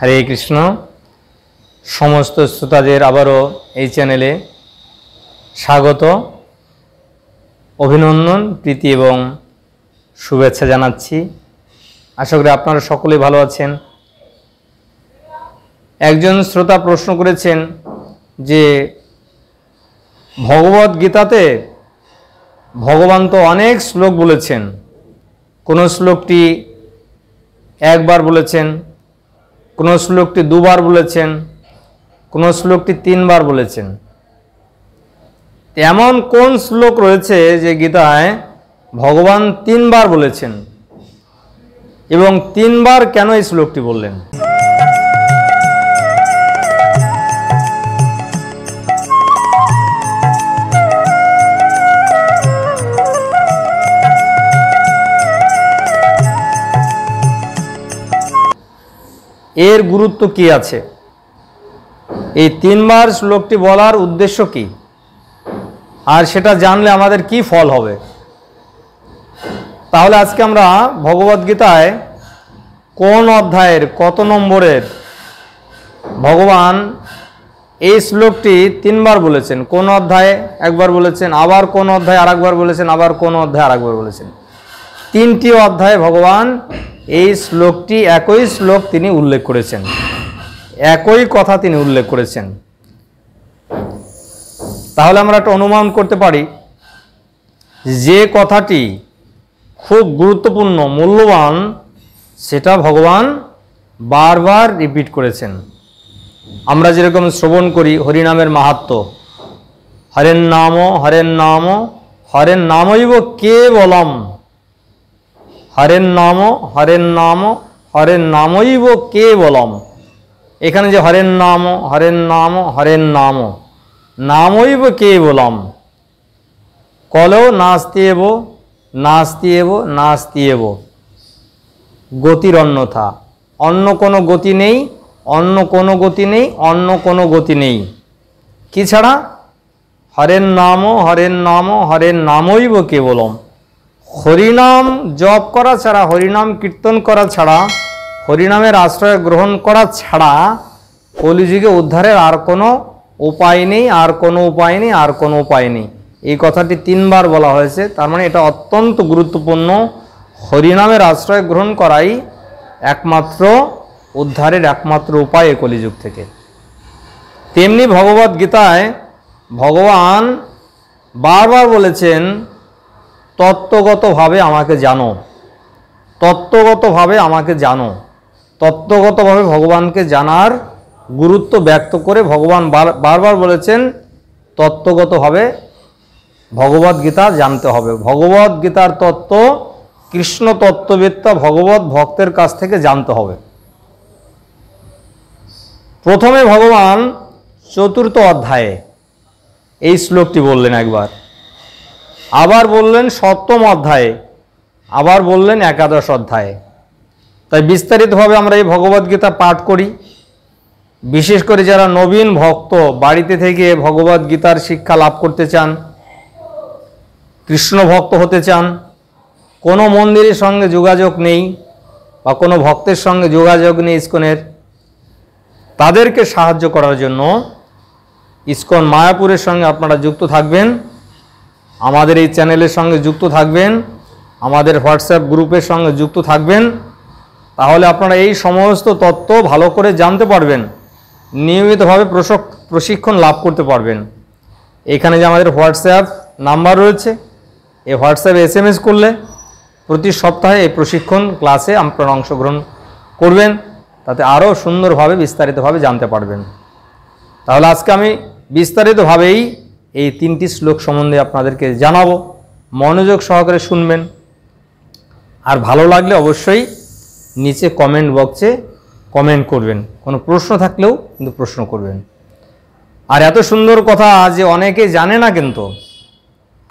হরে কৃষ্ণ সমস্ত শ্রোতাদের আবারও এই চ্যানেলে স্বাগত অভিনন্দন প্রীতি এবং শুভেচ্ছা জানাচ্ছি আশা করি আপনারা সকলে ভালো আছেন একজন শ্রোতা প্রশ্ন করেছেন যে ভগবত গীতাতে ভগবান তো অনেক শ্লোক বলেছেন কোন শ্লোকটি একবার বলেছেন কোনো শ্লোকটি দুবার বলেছেন কোনো শ্লোকটি তিনবার বলেছেন এমন কোন শ্লোক রয়েছে যে গীতায় ভগবান তিনবার বলেছেন এবং তিনবার কেন এই শ্লোকটি বললেন এর গুরুত্ব কি আছে এই তিনবার শ্লোকটি বলার উদ্দেশ্য কি আর সেটা জানলে আমাদের কি ফল হবে তাহলে আজকে আমরা ভগবদ্গীতায় কোন অধ্যায়ের কত নম্বরের ভগবান এই শ্লোকটি তিনবার বলেছেন কোন অধ্যায়ে একবার বলেছেন আবার কোন অধ্যায়ে আর বলেছেন আবার কোন অধ্যায়ে আর বলেছেন তিনটি অধ্যায়ে ভগবান এই শ্লোকটি একই শ্লোক তিনি উল্লেখ করেছেন একই কথা তিনি উল্লেখ করেছেন তাহলে আমরা একটা অনুমান করতে পারি যে কথাটি খুব গুরুত্বপূর্ণ মূল্যবান সেটা ভগবান বারবার রিপিট করেছেন আমরা যেরকম শ্রবণ করি হরিনামের মাহাত্ম হরেন নাম হরেন নাম হরেন নামইব কে বলম হরের নাম হরের নাম হরের নামইব কেবলম এখানে যে হরের নাম হরের নাম হরের নাম নামইব কেবলম কলেও নাস্তি এব নাস্তি এব নাস্তি এব গতির অন্যথা অন্য কোনো গতি নেই অন্য কোনো গতি নেই অন্য কোনো গতি নেই কি ছাড়া হরের নাম হরের নাম হরের নামইব কেবলম হরিনাম জপ করা ছাড়া হরিনাম কীর্তন করা ছাড়া হরিনামের আশ্রয় গ্রহণ করা ছাড়া কলিযুগে উদ্ধারের আর কোনো উপায় নেই আর কোনো উপায় নেই আর কোনো উপায় নেই এই কথাটি তিনবার বলা হয়েছে তার মানে এটা অত্যন্ত গুরুত্বপূর্ণ হরিনামের আশ্রয় গ্রহণ করাই একমাত্র উদ্ধারের একমাত্র উপায় কলিযুগ থেকে তেমনি ভগবদ্গীতায় ভগবান বারবার বলেছেন তত্ত্বগতভাবে আমাকে জানো তত্ত্বগতভাবে আমাকে জানো তত্ত্বগতভাবে ভগবানকে জানার গুরুত্ব ব্যক্ত করে ভগবান বারবার বলেছেন তত্ত্বগতভাবে ভগবদ গীতা জানতে হবে ভগবদ গীতার তত্ত্ব কৃষ্ণ তত্ত্ববিদ্যা ভগবত ভক্তের কাছ থেকে জানতে হবে প্রথমে ভগবান চতুর্থ অধ্যায়ে এই শ্লোকটি বললেন একবার আবার বললেন সপ্তম অধ্যায়ে আবার বললেন একাদশ অধ্যায়ে তাই বিস্তারিতভাবে আমরা এই ভগবদ্গীতা পাঠ করি বিশেষ করে যারা নবীন ভক্ত বাড়িতে থেকে ভগবদ্গীতার শিক্ষা লাভ করতে চান কৃষ্ণ ভক্ত হতে চান কোনো মন্দিরের সঙ্গে যোগাযোগ নেই বা কোনো ভক্তের সঙ্গে যোগাযোগ নেই ইস্কনের তাদেরকে সাহায্য করার জন্য ইস্কন মায়াপুরের সঙ্গে আপনারা যুক্ত থাকবেন আমাদের এই চ্যানেলের সঙ্গে যুক্ত থাকবেন আমাদের হোয়াটসঅ্যাপ গ্রুপের সঙ্গে যুক্ত থাকবেন তাহলে আপনারা এই সমস্ত তত্ত্ব ভালো করে জানতে পারবেন নিয়মিতভাবে প্রশক প্রশিক্ষণ লাভ করতে পারবেন এখানে যে আমাদের হোয়াটসঅ্যাপ নাম্বার রয়েছে এই হোয়াটসঅ্যাপে এস এম এস করলে প্রতি সপ্তাহে এই প্রশিক্ষণ ক্লাসে আপনারা অংশগ্রহণ করবেন তাতে আরও সুন্দরভাবে বিস্তারিতভাবে জানতে পারবেন তাহলে আজকে আমি বিস্তারিতভাবেই এই তিনটি শ্লোক সম্বন্ধে আপনাদেরকে জানাবো মনোযোগ সহকারে শুনবেন আর ভালো লাগলে অবশ্যই নিচে কমেন্ট বক্সে কমেন্ট করবেন কোনো প্রশ্ন থাকলেও কিন্তু প্রশ্ন করবেন আর এত সুন্দর কথা যে অনেকে জানে না কিন্তু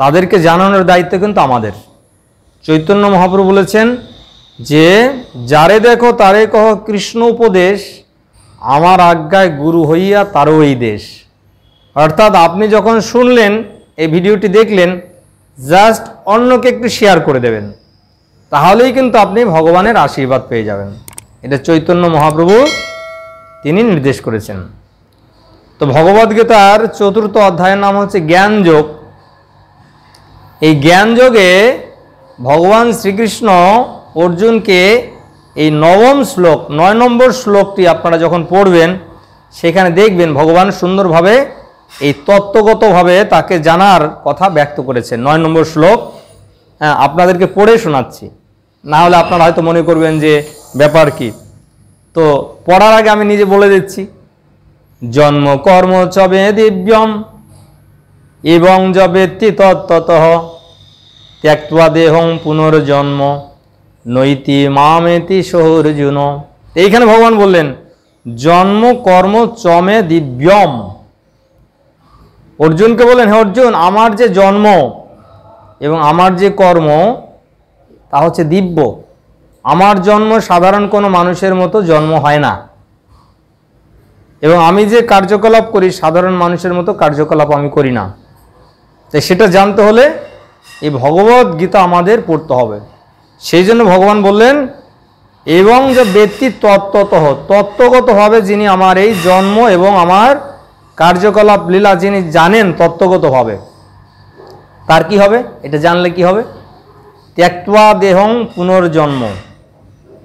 তাদেরকে জানানোর দায়িত্ব কিন্তু আমাদের চৈতন্য মহাপ্রভু বলেছেন যে যারে দেখো তারে কহ কৃষ্ণ উপদেশ আমার আজ্ঞায় গুরু হইয়া তারও এই দেশ অর্থাৎ আপনি যখন শুনলেন এই ভিডিওটি দেখলেন জাস্ট অন্যকে একটু শেয়ার করে দেবেন তাহলেই কিন্তু আপনি ভগবানের আশীর্বাদ পেয়ে যাবেন এটা চৈতন্য মহাপ্রভু তিনি নির্দেশ করেছেন তো ভগবদ্গীতার চতুর্থ অধ্যায়ের নাম হচ্ছে জ্ঞানযোগ এই জ্ঞানযোগে ভগবান শ্রীকৃষ্ণ অর্জুনকে এই নবম শ্লোক নয় নম্বর শ্লোকটি আপনারা যখন পড়বেন সেখানে দেখবেন ভগবান সুন্দরভাবে এই তত্ত্বগতভাবে তাকে জানার কথা ব্যক্ত করেছে নয় নম্বর শ্লোক হ্যাঁ আপনাদেরকে পড়ে শোনাচ্ছি না হলে আপনারা হয়তো মনে করবেন যে ব্যাপার কি তো পড়ার আগে আমি নিজে বলে দিচ্ছি জন্ম কর্ম চবে দিব্যম এবং যবে তত্ত্বত ত্যাক্তা দেহং পুনর্জন্ম নৈতি মামেতি সৌরজুন এইখানে ভগবান বললেন জন্ম কর্ম চমে দিব্যম অর্জুনকে বলেন হে অর্জুন আমার যে জন্ম এবং আমার যে কর্ম তা হচ্ছে দিব্য আমার জন্ম সাধারণ কোনো মানুষের মতো জন্ম হয় না এবং আমি যে কার্যকলাপ করি সাধারণ মানুষের মতো কার্যকলাপ আমি করি না তাই সেটা জানতে হলে এই ভগবত গীতা আমাদের পড়তে হবে সেই জন্য ভগবান বললেন এবং যে ব্যক্তি তত্ত্বত তত্ত্বগতভাবে যিনি আমার এই জন্ম এবং আমার কার্যকলাপ লীলা যিনি জানেন তত্ত্বগতভাবে তার কি হবে এটা জানলে কি হবে ত্যাক্তা দেহং পুনর্জন্ম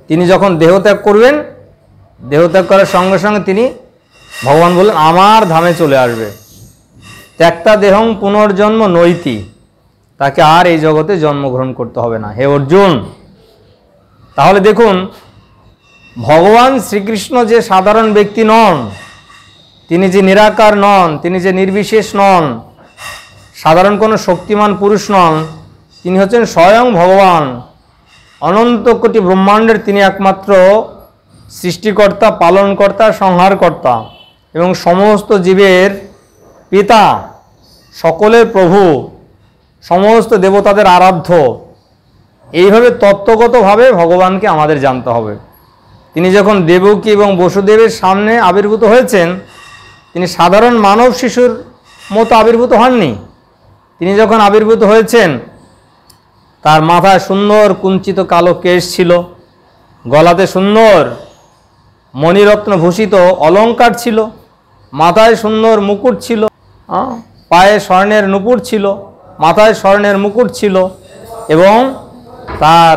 তিনি যখন দেহত্যাগ করবেন দেহত্যাগ করার সঙ্গে সঙ্গে তিনি ভগবান বললেন আমার ধামে চলে আসবে ত্যাক্তা দেহং পুনর্জন্ম নৈতি তাকে আর এই জগতে জন্মগ্রহণ করতে হবে না হে অর্জুন তাহলে দেখুন ভগবান শ্রীকৃষ্ণ যে সাধারণ ব্যক্তি নন তিনি যে নিরাকার নন তিনি যে নির্বিশেষ নন সাধারণ কোনো শক্তিমান পুরুষ নন তিনি হচ্ছেন স্বয়ং ভগবান অনন্ত কোটি ব্রহ্মাণ্ডের তিনি একমাত্র সৃষ্টিকর্তা পালনকর্তা সংহারকর্তা এবং সমস্ত জীবের পিতা সকলের প্রভু সমস্ত দেবতাদের আরাধ্য এইভাবে তত্ত্বগতভাবে ভগবানকে আমাদের জানতে হবে তিনি যখন দেবকী এবং বসুদেবের সামনে আবির্ভূত হয়েছেন তিনি সাধারণ মানব শিশুর মতো আবির্ভূত হননি তিনি যখন আবির্ভূত হয়েছেন তার মাথায় সুন্দর কুঞ্চিত কালো কেশ ছিল গলাতে সুন্দর মণিরত্ন ভূষিত অলঙ্কার ছিল মাথায় সুন্দর মুকুট ছিল পায়ে স্বর্ণের নুপুর ছিল মাথায় স্বর্ণের মুকুট ছিল এবং তার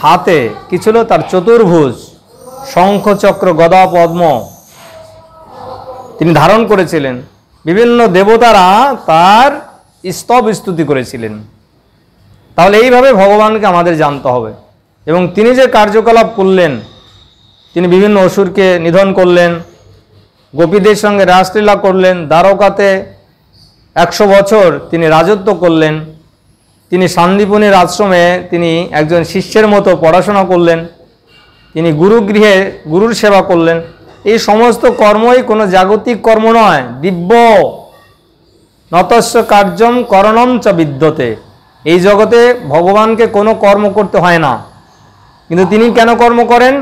হাতে কি ছিল তার চতুর্ভুজ শঙ্খচক্র গদা পদ্ম তিনি ধারণ করেছিলেন বিভিন্ন দেবতারা তার স্তব স্তুতি করেছিলেন তাহলে এইভাবে ভগবানকে আমাদের জানতে হবে এবং তিনি যে কার্যকলাপ করলেন তিনি বিভিন্ন অসুরকে নিধন করলেন গোপীদের সঙ্গে রাসলীলা করলেন দ্বারকাতে একশো বছর তিনি রাজত্ব করলেন তিনি সান্দিপনির আশ্রমে তিনি একজন শিষ্যের মতো পড়াশোনা করলেন তিনি গুরুগৃহে গুরুর সেবা করলেন এই সমস্ত কর্মই কোনো জাগতিক কর্ম নয় দিব্য নতস্য কার্যম করণম চ বিদ্যতে এই জগতে ভগবানকে কোনো কর্ম করতে হয় না কিন্তু তিনি কেন কর্ম করেন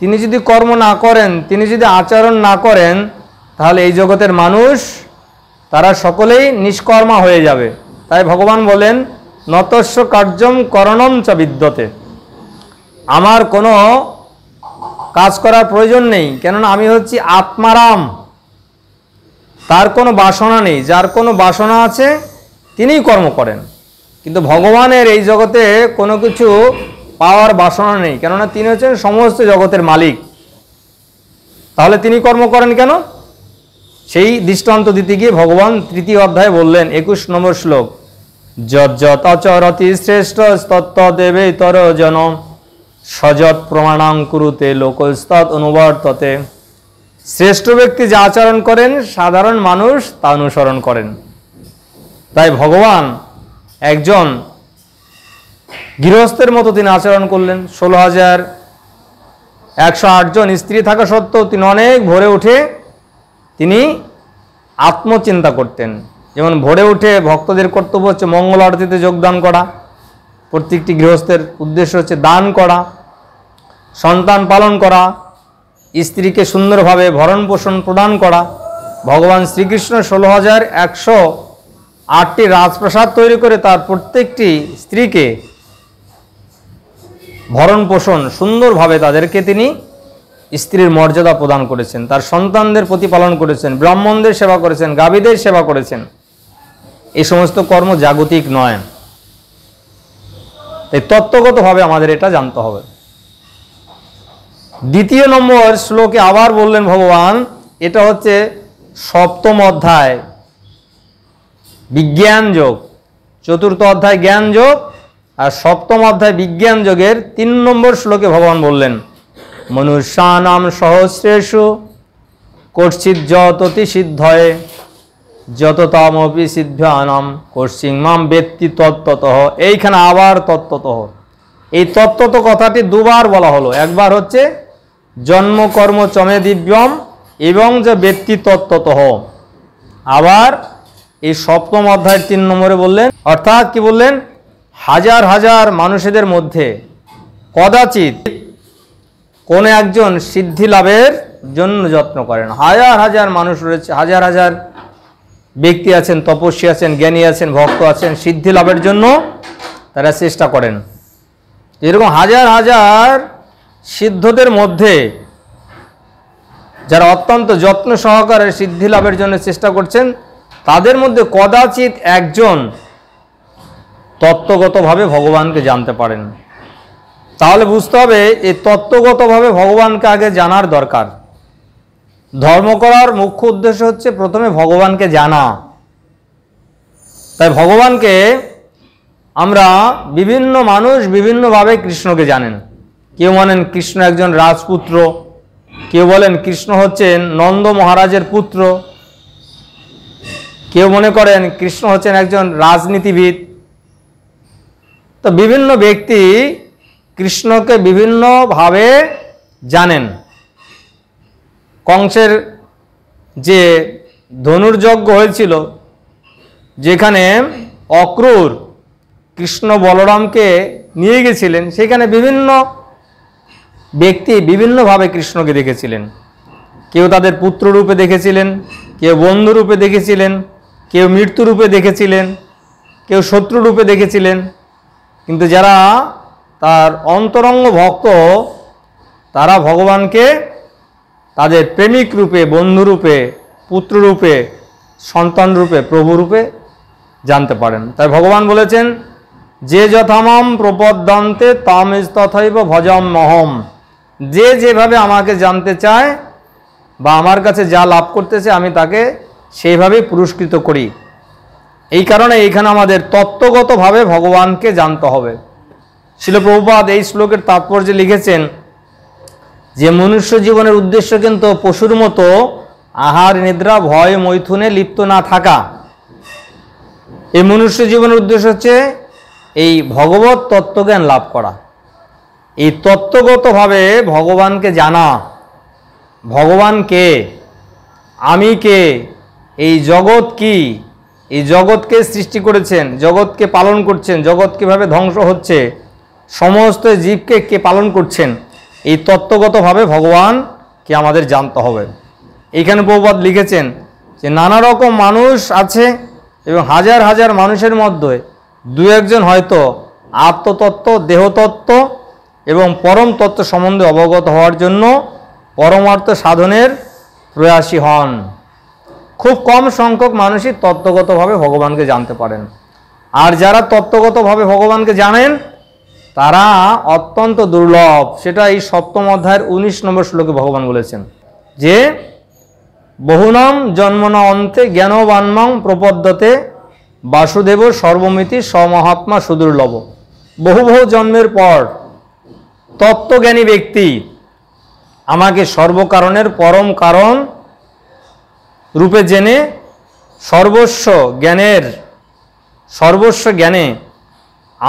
তিনি যদি কর্ম না করেন তিনি যদি আচরণ না করেন তাহলে এই জগতের মানুষ তারা সকলেই নিষ্কর্মা হয়ে যাবে তাই ভগবান বলেন নতস্য কার্যম করণম চ বিদ্যতে আমার কোনো কাজ করার প্রয়োজন নেই কেননা আমি হচ্ছি আত্মারাম তার কোনো বাসনা নেই যার কোনো বাসনা আছে তিনিই কর্ম করেন কিন্তু ভগবানের এই জগতে কোনো কিছু পাওয়ার বাসনা নেই কেননা তিনি হচ্ছেন সমস্ত জগতের মালিক তাহলে তিনি কর্ম করেন কেন সেই দৃষ্টান্ত দিতে গিয়ে ভগবান তৃতীয় অধ্যায় বললেন একুশ নম্বর শ্লোক যত চরতি শ্রেষ্ঠ তত্ত্ব দেবে তর জনম সজত প্রমাণাং কুরুতে অনুবর্ততে শ্রেষ্ঠ ব্যক্তি যা আচরণ করেন সাধারণ মানুষ তা অনুসরণ করেন তাই ভগবান একজন গৃহস্থের মতো তিনি আচরণ করলেন ষোলো হাজার একশো আটজন স্ত্রী থাকা সত্ত্বেও তিনি অনেক ভরে উঠে তিনি আত্মচিন্তা করতেন যেমন ভোরে উঠে ভক্তদের কর্তব্য হচ্ছে মঙ্গল আরতিতে যোগদান করা প্রত্যেকটি গৃহস্থের উদ্দেশ্য হচ্ছে দান করা সন্তান পালন করা স্ত্রীকে সুন্দরভাবে ভরণ পোষণ প্রদান করা ভগবান শ্রীকৃষ্ণ ষোলো হাজার একশো আটটি রাজপ্রাসাদ তৈরি করে তার প্রত্যেকটি স্ত্রীকে ভরণ পোষণ সুন্দরভাবে তাদেরকে তিনি স্ত্রীর মর্যাদা প্রদান করেছেন তার সন্তানদের প্রতিপালন করেছেন ব্রাহ্মণদের সেবা করেছেন গাভীদের সেবা করেছেন এই সমস্ত কর্ম জাগতিক নয় তাই তত্ত্বগতভাবে আমাদের এটা জানতে হবে দ্বিতীয় নম্বর শ্লোকে আবার বললেন ভগবান এটা হচ্ছে সপ্তম অধ্যায় বিজ্ঞান যোগ চতুর্থ অধ্যায় জ্ঞান যোগ আর সপ্তম অধ্যায় বিজ্ঞান যোগের তিন নম্বর শ্লোকে ভগবান বললেন মনুষ্যানাম সহস্রেশু কর্চিত যততি সিদ্ধয়ে যততামপি আনাম কর্চিং মাম ব্যক্তি তত্ত্বত এইখানে আবার তত্ত্বত এই তত্ত্বত কথাটি দুবার বলা হলো একবার হচ্ছে জন্মকর্ম চমে দিব্যম এবং যে ব্যক্তি তত্ত্বতহ আবার এই সপ্তম অধ্যায়ের তিন নম্বরে বললেন অর্থাৎ কি বললেন হাজার হাজার মানুষদের মধ্যে কদাচিৎ কোনো একজন সিদ্ধি লাভের জন্য যত্ন করেন হাজার হাজার মানুষ রয়েছে হাজার হাজার ব্যক্তি আছেন তপস্বী আছেন জ্ঞানী আছেন ভক্ত আছেন সিদ্ধি লাভের জন্য তারা চেষ্টা করেন এরকম হাজার হাজার সিদ্ধদের মধ্যে যারা অত্যন্ত যত্ন সহকারে সিদ্ধি লাভের জন্য চেষ্টা করছেন তাদের মধ্যে কদাচিৎ একজন তত্ত্বগতভাবে ভগবানকে জানতে পারেন তাহলে বুঝতে হবে এই তত্ত্বগতভাবে ভগবানকে আগে জানার দরকার ধর্ম করার মুখ্য উদ্দেশ্য হচ্ছে প্রথমে ভগবানকে জানা তাই ভগবানকে আমরা বিভিন্ন মানুষ বিভিন্নভাবে কৃষ্ণকে জানেন কেউ মানেন কৃষ্ণ একজন রাজপুত্র কেউ বলেন কৃষ্ণ হচ্ছেন নন্দ মহারাজের পুত্র কেউ মনে করেন কৃষ্ণ হচ্ছেন একজন রাজনীতিবিদ তো বিভিন্ন ব্যক্তি কৃষ্ণকে বিভিন্নভাবে জানেন কংসের যে ধনুর্যজ্ঞ হয়েছিল যেখানে অক্রূর কৃষ্ণ বলরামকে নিয়ে গেছিলেন সেখানে বিভিন্ন ব্যক্তি বিভিন্নভাবে কৃষ্ণকে দেখেছিলেন কেউ তাদের পুত্র রূপে দেখেছিলেন কেউ বন্ধু রূপে দেখেছিলেন কেউ মৃত্যু রূপে দেখেছিলেন কেউ শত্রু রূপে দেখেছিলেন কিন্তু যারা তার অন্তরঙ্গ ভক্ত তারা ভগবানকে তাদের প্রেমিক রূপে বন্ধুরূপে পুত্ররূপে সন্তানরূপে প্রভুরূপে জানতে পারেন তাই ভগবান বলেছেন যে যথামম প্রপদ্যন্তে তাম তথৈব ভজম মহম যে যেভাবে আমাকে জানতে চায় বা আমার কাছে যা লাভ করতেছে আমি তাকে সেইভাবেই পুরস্কৃত করি এই কারণে এইখানে আমাদের তত্ত্বগতভাবে ভগবানকে জানতে হবে শিলপ্রভুপাদ এই শ্লোকের তাৎপর্য লিখেছেন যে মনুষ্য জীবনের উদ্দেশ্য কিন্তু পশুর মতো আহার নিদ্রা ভয় মৈথুনে লিপ্ত না থাকা এই মনুষ্য জীবনের উদ্দেশ্য হচ্ছে এই ভগবত তত্ত্বজ্ঞান লাভ করা এই তত্ত্বগতভাবে ভগবানকে জানা ভগবান কে আমি কে এই জগৎ কি এই জগৎকে সৃষ্টি করেছেন জগৎকে পালন করছেন জগৎ কীভাবে ধ্বংস হচ্ছে সমস্ত জীবকে কে পালন করছেন এই তত্ত্বগতভাবে ভগবানকে আমাদের জানতে হবে এখানে প্রবাদ লিখেছেন যে নানা রকম মানুষ আছে এবং হাজার হাজার মানুষের মধ্যে দু একজন হয়তো আত্মতত্ত্ব দেহতত্ত্ব এবং পরম তত্ত্ব সম্বন্ধে অবগত হওয়ার জন্য পরমার্থ সাধনের প্রয়াসী হন খুব কম সংখ্যক মানুষই তত্ত্বগতভাবে ভগবানকে জানতে পারেন আর যারা তত্ত্বগতভাবে ভগবানকে জানেন তারা অত্যন্ত দুর্লভ সেটা এই সপ্তম অধ্যায়ের উনিশ নম্বর শ্লোকে ভগবান বলেছেন যে বহুনাম জন্মনা অন্তে জ্ঞানবান্মং প্রপদ্যতে বাসুদেব সর্বমিতি সমহাত্মা সুদুর্লভ বহু বহু জন্মের পর তত্ত্বজ্ঞানী ব্যক্তি আমাকে সর্বকারণের পরম কারণ রূপে জেনে সর্বস্ব জ্ঞানের সর্বস্ব জ্ঞানে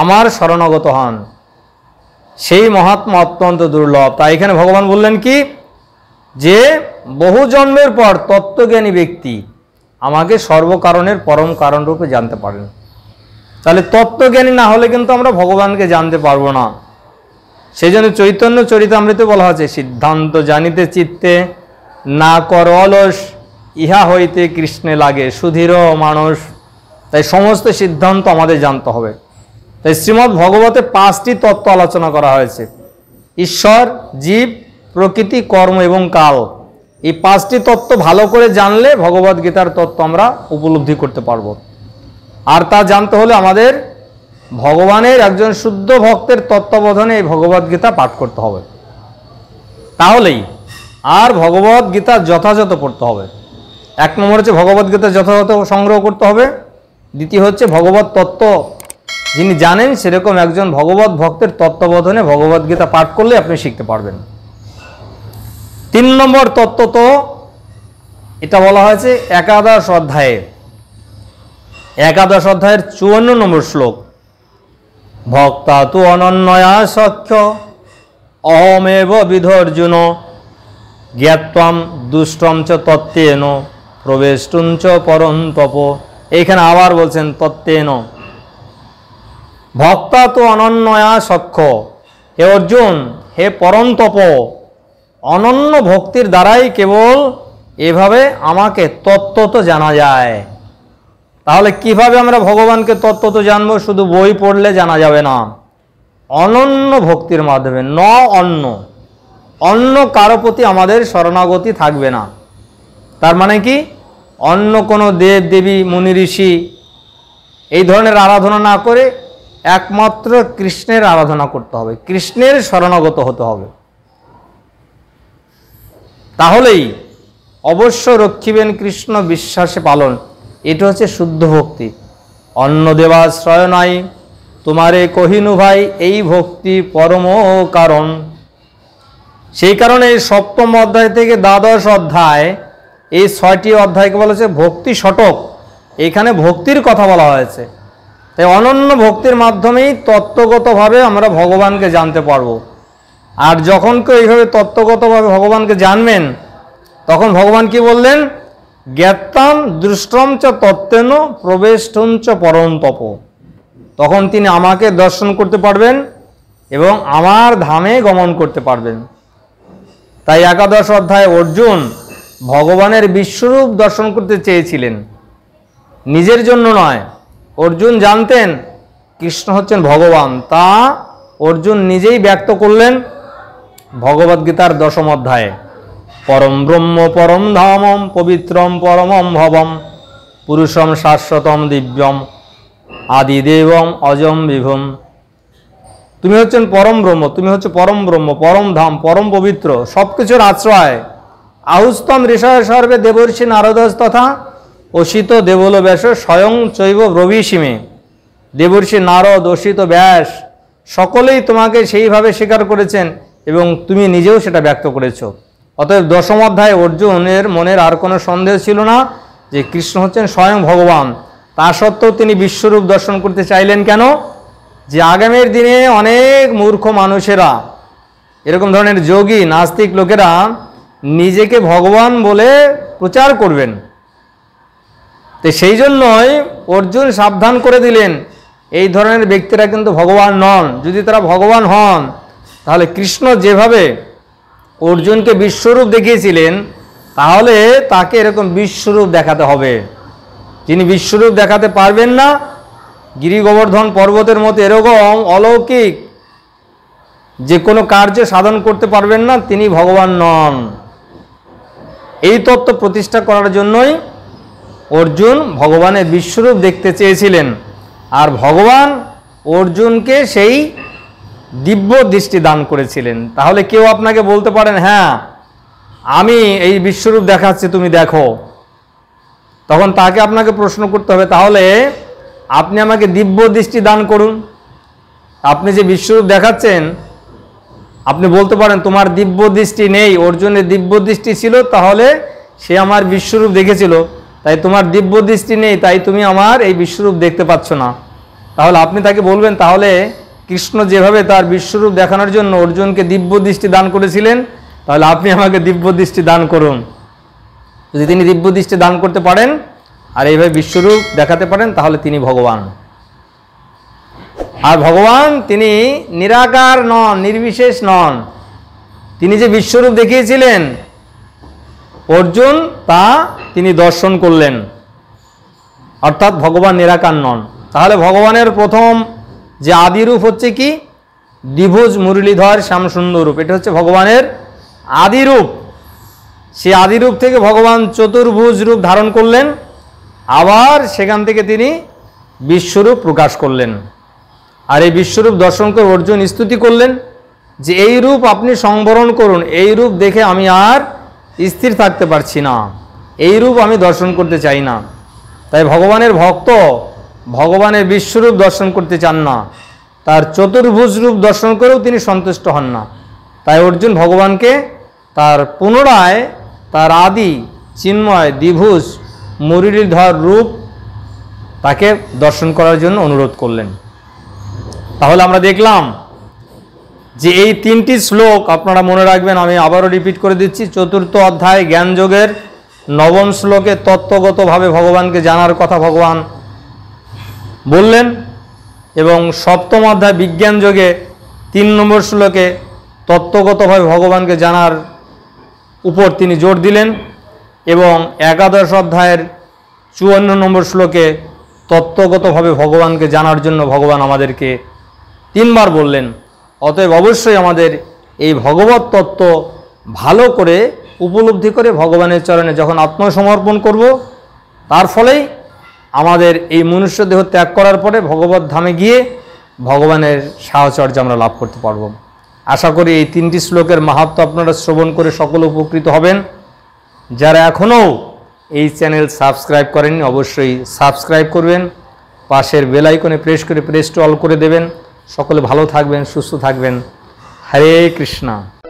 আমার শরণাগত হন সেই মহাত্মা অত্যন্ত দুর্লভ তাই এখানে ভগবান বললেন কি যে বহু জন্মের পর তত্ত্বজ্ঞানী ব্যক্তি আমাকে সর্বকারণের পরম কারণ রূপে জানতে পারেন তাহলে তত্ত্বজ্ঞানী না হলে কিন্তু আমরা ভগবানকে জানতে পারবো না সেই জন্য চৈতন্য চরিতামৃতে বলা হয়েছে সিদ্ধান্ত জানিতে চিত্তে না কর অলস ইহা হইতে কৃষ্ণে লাগে সুধীর মানুষ তাই সমস্ত সিদ্ধান্ত আমাদের জানতে হবে তাই শ্রীমদ্ ভগবতে পাঁচটি তত্ত্ব আলোচনা করা হয়েছে ঈশ্বর জীব প্রকৃতি কর্ম এবং কাল এই পাঁচটি তত্ত্ব ভালো করে জানলে ভগবদ্গীতার তত্ত্ব আমরা উপলব্ধি করতে পারব আর তা জানতে হলে আমাদের ভগবানের একজন শুদ্ধ ভক্তের তত্ত্বাবধানে এই ভগবদ্গীতা পাঠ করতে হবে তাহলেই আর ভগবদ্গীতা যথাযথ পড়তে হবে এক নম্বর হচ্ছে ভগবদ্গীতা যথাযথ সংগ্রহ করতে হবে দ্বিতীয় হচ্ছে ভগবত তত্ত্ব যিনি জানেন সেরকম একজন ভগবত ভক্তের তত্ত্বাবধানে ভগবদ্গীতা পাঠ করলে আপনি শিখতে পারবেন তিন নম্বর তত্ত্ব তো এটা বলা হয়েছে একাদশ অধ্যায়ে একাদশ অধ্যায়ের চুয়ান্ন নম্বর শ্লোক ভক্তা তু অনন্যয়া সখ্য অহমেব বিধর্জুন জ্ঞাতম দুষ্টম চ তত্ত্বেন প্রবেষ্টুঞ্চ পরন্তপ এইখানে আবার বলছেন তত্ত্বেন ভক্তা তো অনন্যয়া সক্ষ হে অর্জুন হে পরন্তপ অনন্য ভক্তির দ্বারাই কেবল এভাবে আমাকে তত্ত্ব তো জানা যায় তাহলে কিভাবে আমরা ভগবানকে তত্ত্ব তো জানবো শুধু বই পড়লে জানা যাবে না অনন্য ভক্তির মাধ্যমে ন অন্য অন্য কারো প্রতি আমাদের শরণাগতি থাকবে না তার মানে কি অন্য কোনো দেব দেবী মুনি ঋষি এই ধরনের আরাধনা না করে একমাত্র কৃষ্ণের আরাধনা করতে হবে কৃষ্ণের শরণাগত হতে হবে তাহলেই অবশ্য রক্ষিবেন কৃষ্ণ বিশ্বাসে পালন এটা হচ্ছে শুদ্ধ ভক্তি অন্ন দেবাশ্রয় নাই তোমারে কহিনু ভাই এই ভক্তি পরম কারণ সেই কারণে এই সপ্তম অধ্যায় থেকে দ্বাদশ অধ্যায় এই ছয়টি অধ্যায়কে বলা হয়েছে ভক্তি শটক এখানে ভক্তির কথা বলা হয়েছে তাই অনন্য ভক্তির মাধ্যমেই তত্ত্বগতভাবে আমরা ভগবানকে জানতে পারব আর যখন কেউ এইভাবে তত্ত্বগতভাবে ভগবানকে জানবেন তখন ভগবান কি বললেন জ্ঞাতাম দৃষ্টম চ তত্ত্বেন প্রবেষ্টম চ পরন্তপ তখন তিনি আমাকে দর্শন করতে পারবেন এবং আমার ধামে গমন করতে পারবেন তাই একাদশ অধ্যায় অর্জুন ভগবানের বিশ্বরূপ দর্শন করতে চেয়েছিলেন নিজের জন্য নয় অর্জুন জানতেন কৃষ্ণ হচ্ছেন ভগবান তা অর্জুন নিজেই ব্যক্ত করলেন ভগবদ্গীতার দশম অধ্যায়ে পরম ব্রহ্ম পরম ধামম পবিত্রম পরমম ভবম পুরুষম শাশ্বতম দিব্যম আদিদেবম অজম বিভম তুমি হচ্ছেন পরম ব্রহ্ম তুমি হচ্ছে পরম ব্রহ্ম পরম ধাম পরম পবিত্র সব কিছুর আশ্রয় আহুস্তম ঋষয় সর্বে দেবর্ষি নারদস তথা অসিত দেবল ব্যাস স্বয়ং চৈব রবিসীমে দেবর্ষি নারদ অসিত ব্যাস সকলেই তোমাকে সেইভাবে স্বীকার করেছেন এবং তুমি নিজেও সেটা ব্যক্ত করেছো অতএব দশম অধ্যায় অর্জুনের মনের আর কোনো সন্দেহ ছিল না যে কৃষ্ণ হচ্ছেন স্বয়ং ভগবান তা সত্ত্বেও তিনি বিশ্বরূপ দর্শন করতে চাইলেন কেন যে আগামীর দিনে অনেক মূর্খ মানুষেরা এরকম ধরনের যোগী নাস্তিক লোকেরা নিজেকে ভগবান বলে প্রচার করবেন তো সেই জন্যই অর্জুন সাবধান করে দিলেন এই ধরনের ব্যক্তিরা কিন্তু ভগবান নন যদি তারা ভগবান হন তাহলে কৃষ্ণ যেভাবে অর্জুনকে বিশ্বরূপ দেখিয়েছিলেন তাহলে তাকে এরকম বিশ্বরূপ দেখাতে হবে তিনি বিশ্বরূপ দেখাতে পারবেন না গিরি গোবর্ধন পর্বতের মতো এরকম অলৌকিক যে কোনো কার্য সাধন করতে পারবেন না তিনি ভগবান নন এই তত্ত্ব প্রতিষ্ঠা করার জন্যই অর্জুন ভগবানের বিশ্বরূপ দেখতে চেয়েছিলেন আর ভগবান অর্জুনকে সেই দিব্য দৃষ্টি দান করেছিলেন তাহলে কেউ আপনাকে বলতে পারেন হ্যাঁ আমি এই বিশ্বরূপ দেখাচ্ছি তুমি দেখো তখন তাকে আপনাকে প্রশ্ন করতে হবে তাহলে আপনি আমাকে দিব্য দৃষ্টি দান করুন আপনি যে বিশ্বরূপ দেখাচ্ছেন আপনি বলতে পারেন তোমার দিব্য দৃষ্টি নেই অর্জুনের দিব্য দৃষ্টি ছিল তাহলে সে আমার বিশ্বরূপ দেখেছিল তাই তোমার দিব্য দৃষ্টি নেই তাই তুমি আমার এই বিশ্বরূপ দেখতে পাচ্ছ না তাহলে আপনি তাকে বলবেন তাহলে কৃষ্ণ যেভাবে তার বিশ্বরূপ দেখানোর জন্য অর্জুনকে দিব্য দৃষ্টি দান করেছিলেন তাহলে আপনি আমাকে দিব্য দৃষ্টি দান করুন যদি তিনি দিব্য দৃষ্টি দান করতে পারেন আর এইভাবে বিশ্বরূপ দেখাতে পারেন তাহলে তিনি ভগবান আর ভগবান তিনি নিরাকার নন নির্বিশেষ নন তিনি যে বিশ্বরূপ দেখিয়েছিলেন অর্জুন তা তিনি দর্শন করলেন অর্থাৎ ভগবান নিরাকার নন তাহলে ভগবানের প্রথম যে আদি রূপ হচ্ছে কি দ্বিভুজ মুরলীধর শ্যামসুন্দর রূপ এটা হচ্ছে ভগবানের আদি রূপ সেই আদি রূপ থেকে ভগবান চতুর্ভুজ রূপ ধারণ করলেন আবার সেখান থেকে তিনি বিশ্বরূপ প্রকাশ করলেন আর এই বিশ্বরূপ দর্শন করে অর্জুন স্তুতি করলেন যে এই রূপ আপনি সংবরণ করুন এই রূপ দেখে আমি আর স্থির থাকতে পারছি না এই রূপ আমি দর্শন করতে চাই না তাই ভগবানের ভক্ত ভগবানের বিশ্বরূপ দর্শন করতে চান না তার চতুর্ভুজ রূপ দর্শন করেও তিনি সন্তুষ্ট হন না তাই অর্জুন ভগবানকে তার পুনরায় তার আদি চিন্ময় দ্বিভুজ মুরলীধর রূপ তাকে দর্শন করার জন্য অনুরোধ করলেন তাহলে আমরা দেখলাম যে এই তিনটি শ্লোক আপনারা মনে রাখবেন আমি আবারও রিপিট করে দিচ্ছি চতুর্থ অধ্যায় জ্ঞানযোগের নবম শ্লোকে তত্ত্বগতভাবে ভগবানকে জানার কথা ভগবান বললেন এবং সপ্তম অধ্যায় বিজ্ঞান যোগে তিন নম্বর শ্লোকে তত্ত্বগতভাবে ভগবানকে জানার উপর তিনি জোর দিলেন এবং একাদশ অধ্যায়ের চুয়ান্ন নম্বর শ্লোকে তত্ত্বগতভাবে ভগবানকে জানার জন্য ভগবান আমাদেরকে তিনবার বললেন অতএব অবশ্যই আমাদের এই ভগবত তত্ত্ব ভালো করে উপলব্ধি করে ভগবানের চরণে যখন আত্মসমর্পণ করব তার ফলেই আমাদের এই মনুষ্যদেহ ত্যাগ করার পরে ভগবত ধামে গিয়ে ভগবানের সাহচর্য আমরা লাভ করতে পারব আশা করি এই তিনটি শ্লোকের মাহাত্ম আপনারা শ্রবণ করে সকলে উপকৃত হবেন যারা এখনও এই চ্যানেল সাবস্ক্রাইব করেননি অবশ্যই সাবস্ক্রাইব করবেন পাশের বেলাইকনে প্রেস করে প্রেস টল অল করে দেবেন সকলে ভালো থাকবেন সুস্থ থাকবেন হরে কৃষ্ণা